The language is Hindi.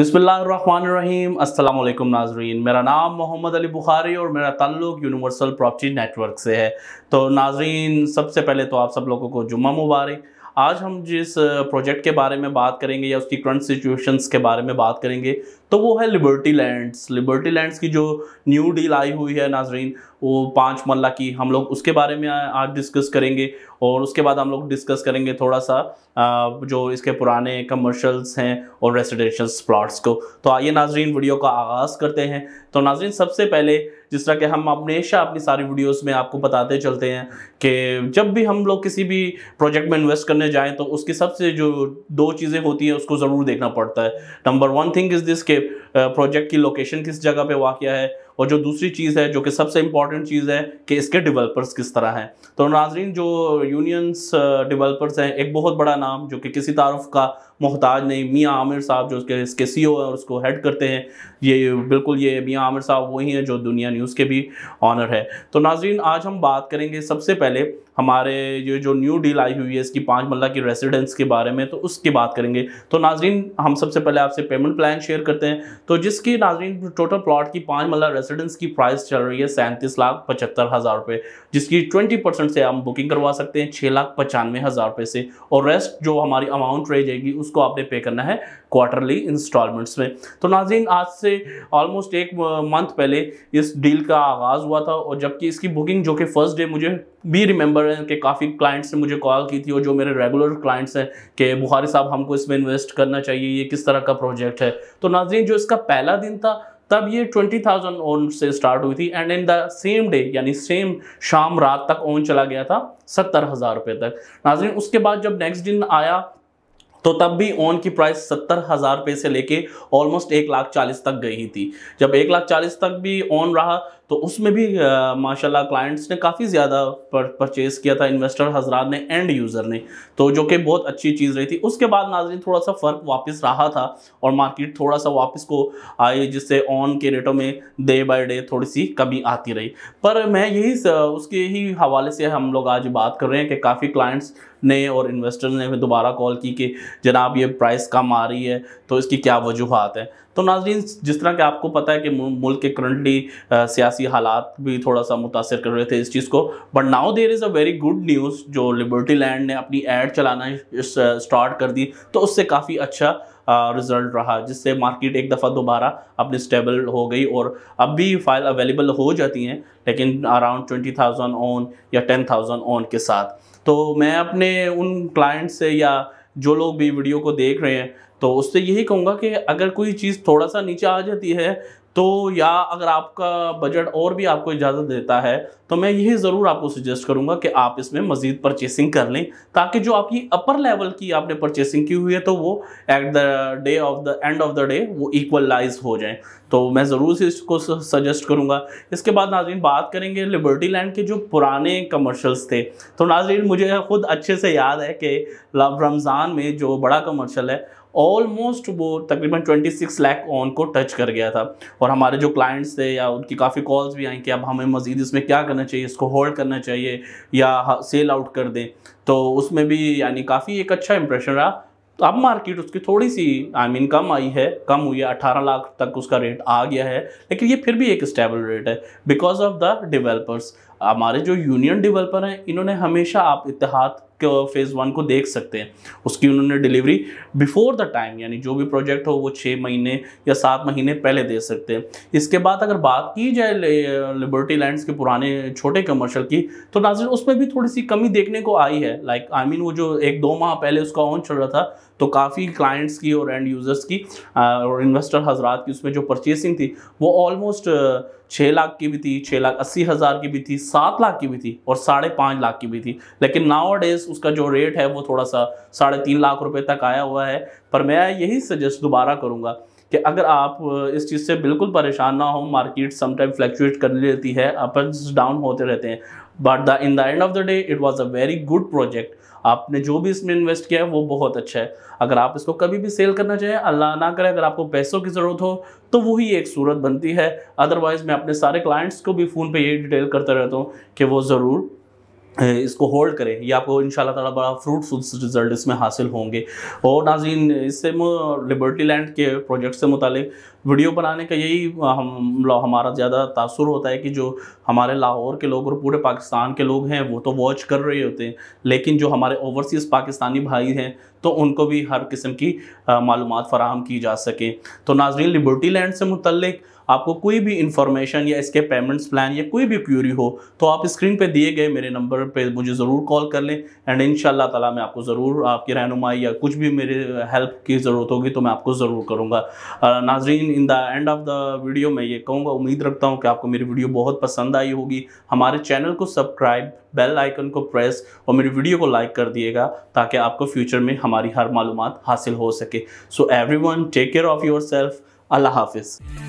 बिस्मिल्लाम असलम नाजरीन मेरा नाम मोहम्मद अली बुखारी और मेरा ताल्लुक यूनिवर्सल प्रॉपर्टी नेटवर्क से है तो नाजरीन सबसे पहले तो आप सब लोगों को जुम्मा मुबारक आज हम जिस प्रोजेक्ट के बारे में बात करेंगे या उसकी करंट सिचुएशंस के बारे में बात करेंगे तो वो है लिबर्टी लैंड्स लिबर्टी लैंड्स की जो न्यू डील आई हुई है नाजरीन वो पाँच मल्ला की हम लोग उसके बारे में आज डिस्कस करेंगे और उसके बाद हम लोग डिस्कस करेंगे थोड़ा सा जो इसके पुराने कमर्शल्स हैं और रेसिडेंशल प्लाट्स को तो आइए नाजरीन वीडियो का आगाज़ करते हैं तो नाजरीन सबसे पहले जिस तरह के हम हमेशा अपनी सारी वीडियोस में आपको बताते चलते हैं कि जब भी हम लोग किसी भी प्रोजेक्ट में इन्वेस्ट करने जाएं तो उसकी सबसे जो दो चीज़ें होती हैं उसको ज़रूर देखना पड़ता है number one thing is this के प्रोजेक्ट की लोकेशन किस जगह पे वाक़ है और जो दूसरी चीज़ है जो कि सबसे इंपॉर्टेंट चीज़ है कि इसके डेवलपर्स किस तरह हैं तो नाजरीन जो यूनियंस डेवलपर्स हैं एक बहुत बड़ा नाम जो कि किसी तारफ़ का मोहताज नहीं मियाँ आमिर साहब जो उसके इसके सी ओ है और उसको हेड करते हैं ये बिल्कुल ये मियाँ आमिर साहब वही हैं जो दुनिया न्यूज़ के भी ऑनर है तो नाजरीन आज हम बात करेंगे सबसे पहले हमारे ये जो न्यू डील आई हुई है इसकी पाँच मल्ला की रेसिडेंस के बारे में तो उसकी बात करेंगे तो नाजरीन हम सबसे पहले आपसे पेमेंट प्लान शेयर करते हैं तो जिसकी नाजरीन टोटल प्लाट की पाँच मल्ला रेसिडेंस की प्राइस चल रही है सैंतीस लाख पचहत्तर हज़ार रुपये जिसकी ट्वेंटी परसेंट से हम बुकिंग करवा सकते हैं छः लाख पचानवे हज़ार रुपये से और रेस्ट जो हमारी अमाउंट रह जाएगी उसको आपने पे करना है क्वार्टरली इंस्टॉलमेंट्स में तो नाजीन आज से ऑलमोस्ट एक मंथ पहले इस डील का आगाज़ हुआ था और जबकि इसकी बुकिंग जो कि फर्स्ट डे मुझे भी रिमेंबर है कि काफ़ी क्लाइंट्स ने मुझे कॉल की थी और जो मेरे रेगुलर क्लाइंट्स हैं कि बुखारी साहब हमको इसमें इन्वेस्ट करना चाहिए ये किस तरह का प्रोजेक्ट है तो नाजीन जो इसका पहला दिन था तब ये ट्वेंटी थाउजेंड ओन से स्टार्ट हुई थी and in the same day यानी सेम शाम रात तक ओन चला गया था सत्तर हज़ार रुपये तक नाजरीन उसके बाद जब नेक्स्ट दिन आया तो तब भी ओन की प्राइस सत्तर हज़ार रुपये से लेके ऑलमोस्ट एक लाख चालीस तक गई थी जब एक लाख चालीस तक भी ओन रहा तो उसमें भी माशाल्लाह क्लाइंट्स ने काफ़ी ज़्यादा पर, परचेस किया था इन्वेस्टर हजरात ने एंड यूज़र ने तो जो कि बहुत अच्छी चीज़ रही थी उसके बाद नाजरीन थोड़ा सा फ़र्क वापस रहा था और मार्केट थोड़ा सा वापस को आई जिससे ऑन के रेटों में डे बाय डे थोड़ी सी कमी आती रही पर मैं यही उसके ही हवाले से हम लोग आज बात कर रहे हैं कि काफ़ी क्लाइंट्स ने और इन्वेस्टर्स ने दोबारा कॉल की कि जनाब ये प्राइस कम आ रही है तो इसकी क्या वजूहत है तो नाजरीन जिस तरह के आपको पता है कि मुल्क के करंटली सियासी सियासी हालात भी थोड़ा सा मुतासर कर रहे थे इस चीज़ को but now there is a very good news जो लिबर्टी लैंड ने अपनी एड चलाना स्टार्ट कर दी तो उससे काफ़ी अच्छा रिजल्ट रहा जिससे मार्केट एक दफ़ा दोबारा अपनी स्टेबल हो गई और अब भी फाइल अवेलेबल हो जाती हैं लेकिन अराउंड ट्वेंटी थाउजेंड ऑन या टेन थाउजेंड ऑन के साथ तो मैं अपने उन क्लाइंट से या जो लोग भी वीडियो को देख रहे हैं तो उससे यही कहूँगा कि अगर कोई चीज़ थोड़ा सा नीचे आ जाती है तो या अगर आपका बजट और भी आपको इजाज़त देता है तो मैं यही ज़रूर आपको सजेस्ट करूंगा कि आप इसमें मज़ीद परचेसिंग कर लें ताकि जो आपकी अपर लेवल की आपने परचेसिंग की हुई है तो वो at the day of the end of the day वो इक्वलाइज हो जाए तो मैं ज़रूर से इसको सजेस्ट करूंगा इसके बाद नाजरीन बात करेंगे लिबर्टी लैंड के जो पुराने कमर्शल्स थे तो नाजरीन मुझे ख़ुद अच्छे से याद है कि रमज़ान में जो बड़ा कमर्शल है ऑलमोस्ट वो तकरीबन 26 लाख ऑन को टच कर गया था और हमारे जो क्लाइंट्स थे या उनकी काफ़ी कॉल्स भी आई कि अब हमें मज़ीद इसमें क्या करना चाहिए इसको होल्ड करना चाहिए या सेल आउट कर दें तो उसमें भी यानी काफ़ी एक अच्छा इंप्रेशन रहा अब मार्केट उसकी थोड़ी सी आई I मीन mean, कम आई है कम हुई है अठारह लाख तक उसका रेट आ गया है लेकिन ये फिर भी एक स्टेबल रेट है बिकॉज ऑफ द डिवेलपर्स हमारे जो यूनियन डेवलपर हैं इन्होंने हमेशा आप इतिहाद फेज़ वन को देख सकते हैं उसकी उन्होंने डिलीवरी बिफोर द टाइम यानी जो भी प्रोजेक्ट हो वो छः महीने या सात महीने पहले दे सकते हैं इसके बाद अगर बात की जाए लिबर्टी लैंड्स के पुराने छोटे कमर्शल की तो नाजिर उसमें भी थोड़ी सी कमी देखने को आई है लाइक आई मीन वो जो एक दो माह पहले उसका ऑन चल रहा था तो काफ़ी क्लाइंट्स की और एंड यूज़र्स की और इन्वेस्टर हजरात की उसमें जो परचेसिंग थी वो ऑलमोस्ट छः लाख की भी थी छः लाख अस्सी हज़ार की भी थी सात लाख की भी थी और साढ़े पाँच लाख की भी थी लेकिन नाव डेज उसका जो रेट है वो थोड़ा सा साढ़े तीन लाख रुपए तक आया हुआ है पर मैं यही सजेस्ट दोबारा करूँगा कि अगर आप इस चीज़ से बिल्कुल परेशान ना हो मार्केट समटाइम फ्लैक्चुएट कर लेती है अपस डाउन होते रहते हैं but the in the end of the day it was a very good project आपने जो भी इसमें इन्वेस्ट किया है वो बहुत अच्छा है अगर आप इसको कभी भी सेल करना चाहें अल्लाह ना करे अगर आपको पैसों की ज़रूरत हो तो वही एक सूरत बनती है अदरवाइज़ मैं अपने सारे क्लाइंट्स को भी फ़ोन पे ये डिटेल करता रहता हूँ कि वो ज़रूर इसको होल्ड करें ये आपको इन ताला बड़ा फ्रूटफुल रिजल्ट इसमें हासिल होंगे और नाजीन इससे लिबर्टी लैंड के प्रोजेक्ट से मुतल वीडियो बनाने का यही हम हमारा ज़्यादा तासर होता है कि जो हमारे लाहौर के लोग और पूरे पाकिस्तान के लोग हैं वो तो वॉच कर रहे होते हैं लेकिन जो हमारे ओवरसीज़ पाकिस्तानी भाई हैं तो उनको भी हर किस्म की मालूम फ़राहम की जा सके तो नाजरीन लिबर्टी लैंड से मुतलिक आपको कोई भी इन्फॉर्मेशन या इसके पेमेंट्स प्लान या कोई भी क्यूरी हो तो आप स्क्रीन पे दिए गए मेरे नंबर पे मुझे ज़रूर कॉल कर लें एंड इन ताला मैं आपको ज़रूर आपकी रहनुमाई या कुछ भी मेरे हेल्प की ज़रूरत होगी तो मैं आपको ज़रूर करूँगा नाजरीन in the end of the video मैं ये कहूँगा उम्मीद रखता हूँ कि आपको मेरी वीडियो बहुत पसंद आई होगी हमारे चैनल को सब्सक्राइब बेल आइकन को प्रेस और मेरी वीडियो को लाइक कर दिएगा ताकि आपको फ्यूचर में हमारी हर मालूम हासिल हो सके so everyone take care of yourself अल्लाह हाफिज़